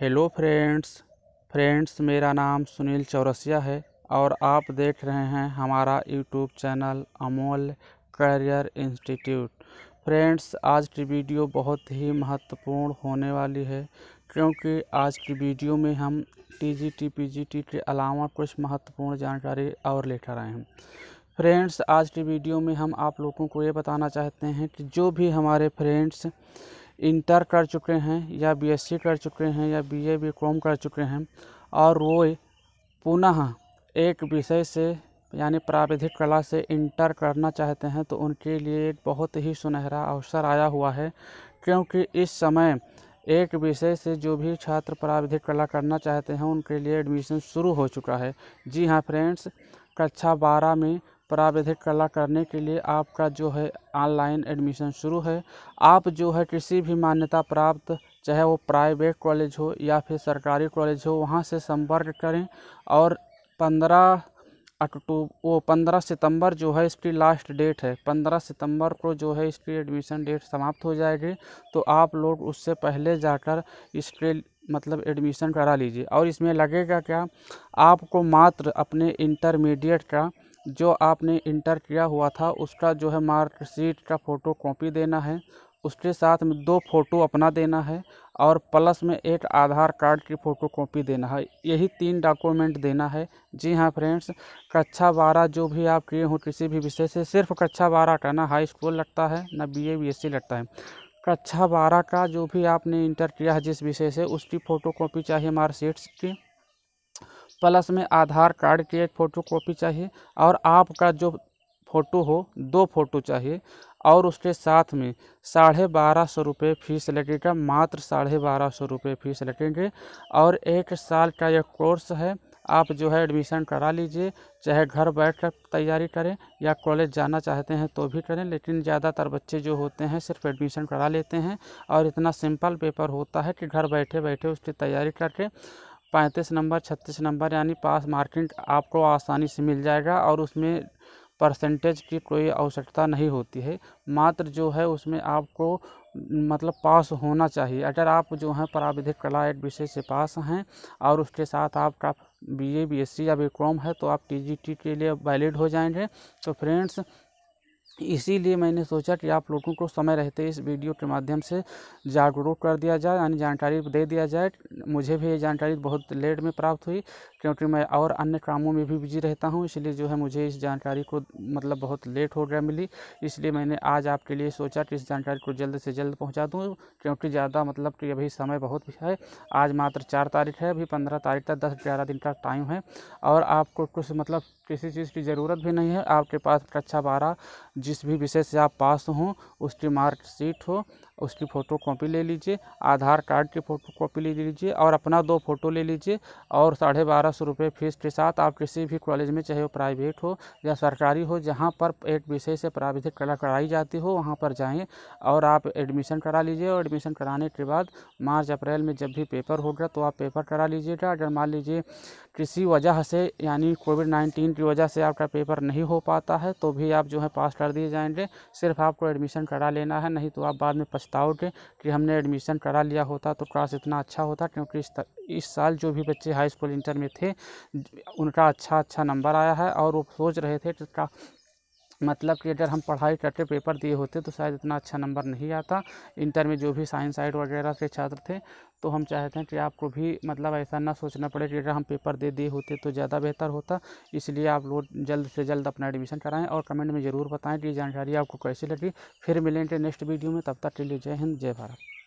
hello friends friends मेरा नाम सुनील चौरसिया है और आप देख रहे हैं हमारा YouTube channel Amol career institute friends आज की वीडियो बहुत ही महत्वपूर्ण होने वाली है क्योंकि आज की वीडियो में हम टीजीटी पीजीटी के अलावा कुछ महत्वपूर्ण जानकारी और लेकर आए हैं फ्रेंड्स आज की वीडियो में हम आप लोगों को ये बताना चाहते हैं कि जो भी हमारे फ्रेंड्स इंटर कर चुके हैं या बीएससी कर चुके हैं या बीए कॉम कर चुके हैं और वो पुनः एक विषय से यानी प्राविधिक कला से इंटर करना चाहते हैं तो उनके लिए एक बहुत ही सुनहरा अवसर आया हुआ है क्योंकि इस समय एक विषय से जो भी छात्र प्राविधिक कला करना चाहते हैं उनके लिए एडमिशन शुरू हो चुका है जी हाँ फ्रेंड्स कक्षा बारह में प्राविधिक कला करने के लिए आपका जो है ऑनलाइन एडमिशन शुरू है आप जो है किसी भी मान्यता प्राप्त चाहे वो प्राइवेट कॉलेज हो या फिर सरकारी कॉलेज हो वहाँ से संपर्क करें और पंद्रह अक्टूब वो पंद्रह सितंबर जो है इसकी लास्ट डेट है पंद्रह सितंबर को जो है इसकी एडमिशन डेट समाप्त हो जाएगी तो आप लोग उससे पहले जाकर इसके मतलब एडमिशन करा लीजिए और इसमें लगेगा क्या आपको मात्र अपने इंटरमीडिएट का जो आपने इंटर किया हुआ था उसका जो है मार्कशीट का फ़ोटो कॉपी देना है उसके साथ में दो फ़ोटो अपना देना है और प्लस में एक आधार कार्ड की फ़ोटो कॉपी देना है यही तीन डॉक्यूमेंट देना है जी हाँ फ्रेंड्स कक्षा बारह जो भी आप किए हों किसी भी विषय से सिर्फ कक्षा बारह का ना हाई स्कूल लगता है ना बीए बीएससी लगता है कक्षा बारह का जो भी आपने इंटर किया है जिस विषय से उसकी फ़ोटो कॉपी चाहिए मार्कशीट्स की प्लस में आधार कार्ड की एक फ़ोटो कॉपी चाहिए और आपका जो फ़ोटो हो दो फ़ोटो चाहिए और उसके साथ में साढ़े बारह सौ रुपये फीस लगेगा मात्र साढ़े बारह सौ रुपये फीस लगेंगे और एक साल का यह कोर्स है आप जो है एडमिशन करा लीजिए चाहे घर बैठ कर तैयारी करें या कॉलेज जाना चाहते हैं तो भी करें लेकिन ज़्यादातर बच्चे जो होते हैं सिर्फ एडमिशन करा लेते हैं और इतना सिंपल पेपर होता है कि घर बैठे बैठे उसकी तैयारी करके पैंतीस नंबर छत्तीस नंबर यानी पास मार्किंग आपको आसानी से मिल जाएगा और उसमें परसेंटेज की कोई आवश्यकता नहीं होती है मात्र जो है उसमें आपको मतलब पास होना चाहिए अगर आप जो हैं प्राविधिक कला एक विषय से पास हैं और उसके साथ आपका B A B S C या बी कॉम है तो आप टी जी टी के लिए वैलिड हो जाएंगे तो फ्रेंड्स इसीलिए मैंने सोचा कि आप लोगों को समय रहते इस वीडियो के माध्यम से जागरूक कर दिया जाए यानी जानकारी दे दिया जाए मुझे भी ये जानकारी बहुत लेट में प्राप्त हुई क्योंकि मैं और अन्य कामों में भी बिजी रहता हूँ इसलिए जो है मुझे इस जानकारी को मतलब बहुत लेट हो गया मिली इसलिए मैंने आज आपके लिए सोचा कि इस जानकारी को जल्द से जल्द पहुँचा दूँ क्योंकि ज़्यादा मतलब कि अभी समय बहुत है आज मात्र चार तारीख है अभी पंद्रह तारीख तक दस ग्यारह दिन का टाइम है और आपको कुछ मतलब किसी चीज़ की ज़रूरत भी नहीं है आपके पास कक्षा बारह जिस भी विषय से आप पास हों उसकी मार्कशीट हो उसकी फ़ोटो कॉपी ले लीजिए आधार कार्ड की फ़ोटो कॉपी ले लीजिए और अपना दो फ़ोटो ले लीजिए और साढ़े बारह सौ रुपये फीस के साथ आप किसी भी कॉलेज में चाहे वो प्राइवेट हो या सरकारी हो जहाँ पर एक विषय से प्राविधिक कला कराई जाती हो वहाँ पर जाएँ और आप एडमिशन करा लीजिए और एडमिशन कराने के बाद मार्च अप्रैल में जब भी पेपर होगा तो आप पेपर करा लीजिएगा अगर मान लीजिए किसी वजह से यानी कोविड नाइन्टीन की वजह से आपका पेपर नहीं हो पाता है तो भी आप जो है पास कर दिए जाएंगे सिर्फ आपको एडमिशन करा लेना है नहीं तो आप बाद में पछ विदाउट कि हमने एडमिशन करा लिया होता तो क्लास इतना अच्छा होता क्योंकि इस इस साल जो भी बच्चे हाई स्कूल इंटर में थे उनका अच्छा अच्छा नंबर आया है और वो सोच रहे थे कि मतलब कि अगर हम पढ़ाई करके पेपर दिए होते तो शायद इतना अच्छा नंबर नहीं आता इंटर में जो भी साइंस साइड वगैरह के छात्र थे तो हम चाहते हैं कि आपको भी मतलब ऐसा ना सोचना पड़े कि अगर हम पेपर दे दिए होते तो ज़्यादा बेहतर होता इसलिए आप लोग जल्द से जल्द अपना एडमिशन कराएँ और कमेंट में ज़रूर बताएँ कि ये जानकारी आपको कैसी लगी फिर मिलेंगे नेक्स्ट वीडियो में तब तक के लिए जय हिंद जय भारत